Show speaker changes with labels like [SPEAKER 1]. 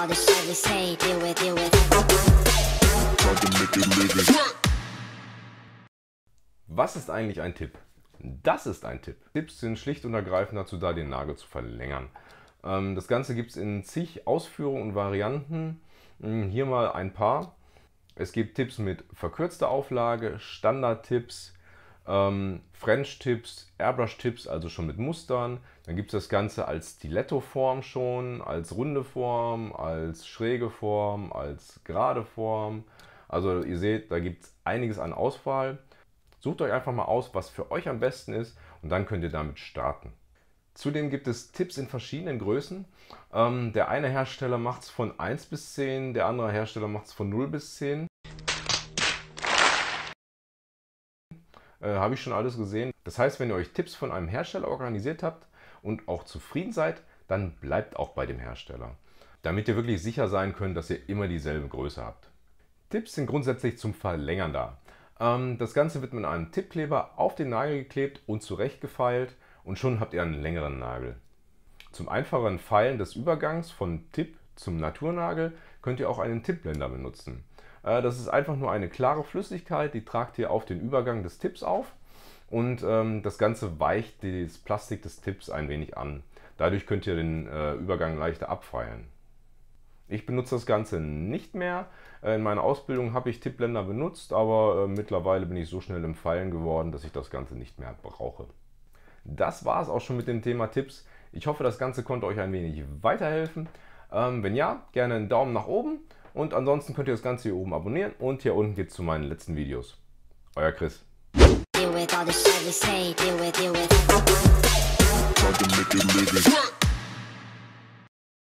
[SPEAKER 1] all the shit we say, deal with, deal with. Was ist eigentlich ein Tipp? Das ist ein Tipp. Tipps sind schlicht und ergreifend dazu da, den Nagel zu verlängern. Ähm, das Ganze gibt es in zig Ausführungen und Varianten. Hm, hier mal ein paar. Es gibt Tipps mit verkürzter Auflage, Standardtipps, ähm, French-Tipps, Airbrush-Tipps, also schon mit Mustern. Dann gibt es das Ganze als Stiletto-Form schon, als runde Form, als schräge Form, als gerade Form. Also ihr seht, da gibt es einiges an Auswahl. Sucht euch einfach mal aus, was für euch am besten ist und dann könnt ihr damit starten. Zudem gibt es Tipps in verschiedenen Größen. Ähm, der eine Hersteller macht es von 1 bis 10, der andere Hersteller macht es von 0 bis 10. Äh, habe ich schon alles gesehen. Das heißt, wenn ihr euch Tipps von einem Hersteller organisiert habt und auch zufrieden seid, dann bleibt auch bei dem Hersteller, damit ihr wirklich sicher sein könnt, dass ihr immer dieselbe Größe habt. Tipps sind grundsätzlich zum Verlängern da. Ähm, das Ganze wird mit einem Tippkleber auf den Nagel geklebt und zurechtgefeilt und schon habt ihr einen längeren Nagel. Zum einfacheren Feilen des Übergangs von Tipp zum Naturnagel könnt ihr auch einen Tippblender benutzen. Äh, das ist einfach nur eine klare Flüssigkeit, die tragt ihr auf den Übergang des Tipps auf und ähm, das Ganze weicht das Plastik des Tipps ein wenig an. Dadurch könnt ihr den äh, Übergang leichter abfeilen. Ich benutze das Ganze nicht mehr. Äh, in meiner Ausbildung habe ich Tippblender benutzt, aber äh, mittlerweile bin ich so schnell im Feilen geworden, dass ich das Ganze nicht mehr brauche. Das war es auch schon mit dem Thema Tipps. Ich hoffe, das Ganze konnte euch ein wenig weiterhelfen. Ähm, wenn ja, gerne einen Daumen nach oben. Und ansonsten könnt ihr das Ganze hier oben abonnieren und hier unten geht's zu meinen letzten Videos. Euer Chris.